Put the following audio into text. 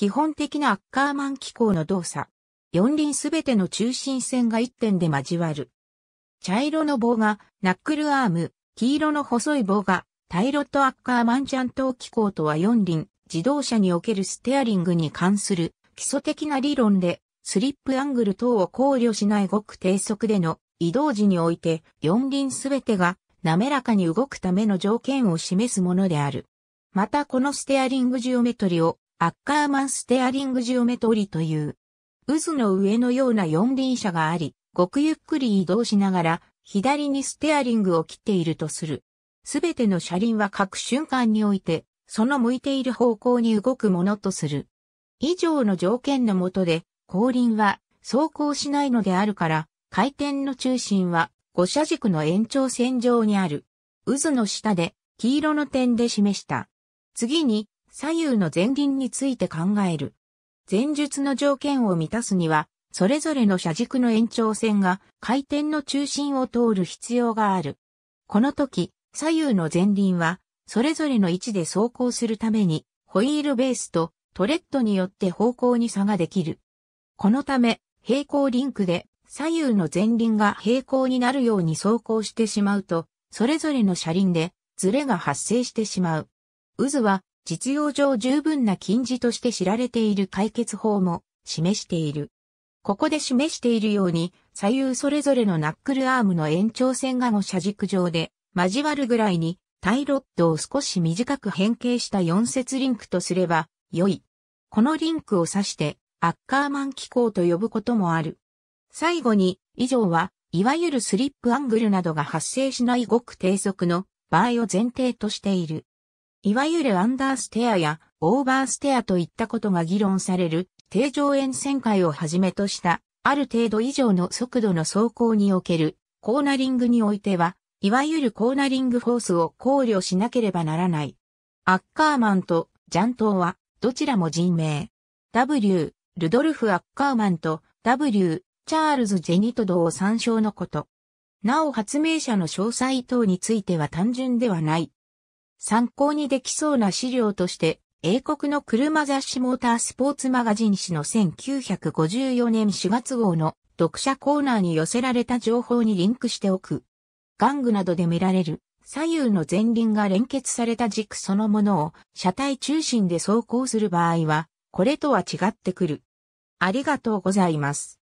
基本的なアッカーマン機構の動作。四輪すべての中心線が一点で交わる。茶色の棒がナックルアーム、黄色の細い棒がタイロットアッカーマンチャント機構とは四輪、自動車におけるステアリングに関する基礎的な理論で、スリップアングル等を考慮しないごく低速での移動時において四輪すべてが滑らかに動くための条件を示すものである。またこのステアリングジオメトリをアッカーマンステアリングジオメトリという、渦の上のような四輪車があり、ごくゆっくり移動しながら、左にステアリングを切っているとする。すべての車輪は各瞬間において、その向いている方向に動くものとする。以上の条件のもとで、後輪は走行しないのであるから、回転の中心は五車軸の延長線上にある。渦の下で黄色の点で示した。次に左右の前輪について考える。前述の条件を満たすには、それぞれの車軸の延長線が回転の中心を通る必要がある。この時、左右の前輪は、それぞれの位置で走行するために、ホイールベースとトレッドによって方向に差ができる。このため、平行リンクで左右の前輪が平行になるように走行してしまうと、それぞれの車輪でズレが発生してしまう。渦は実用上十分な禁止として知られている解決法も示している。ここで示しているように、左右それぞれのナックルアームの延長線がの車軸上で交わるぐらいに、タイロッドを少し短く変形した4節リンクとすれば、良い。このリンクを指して、アッカーマン機構と呼ぶこともある。最後に、以上は、いわゆるスリップアングルなどが発生しないごく低速の場合を前提としている。いわゆるアンダーステアやオーバーステアといったことが議論される、定常沿線回をはじめとした、ある程度以上の速度の走行における、コーナリングにおいては、いわゆるコーナリングフォースを考慮しなければならない。アッカーマンとジャントーは、どちらも人名。W、ルドルフ・アッカーマンと W、チャールズ・ジェニトドを参照のこと。なお発明者の詳細等については単純ではない。参考にできそうな資料として、英国の車雑誌モータースポーツマガジン誌の1954年4月号の読者コーナーに寄せられた情報にリンクしておく。玩具などで見られる左右の前輪が連結された軸そのものを車体中心で走行する場合は、これとは違ってくる。ありがとうございます。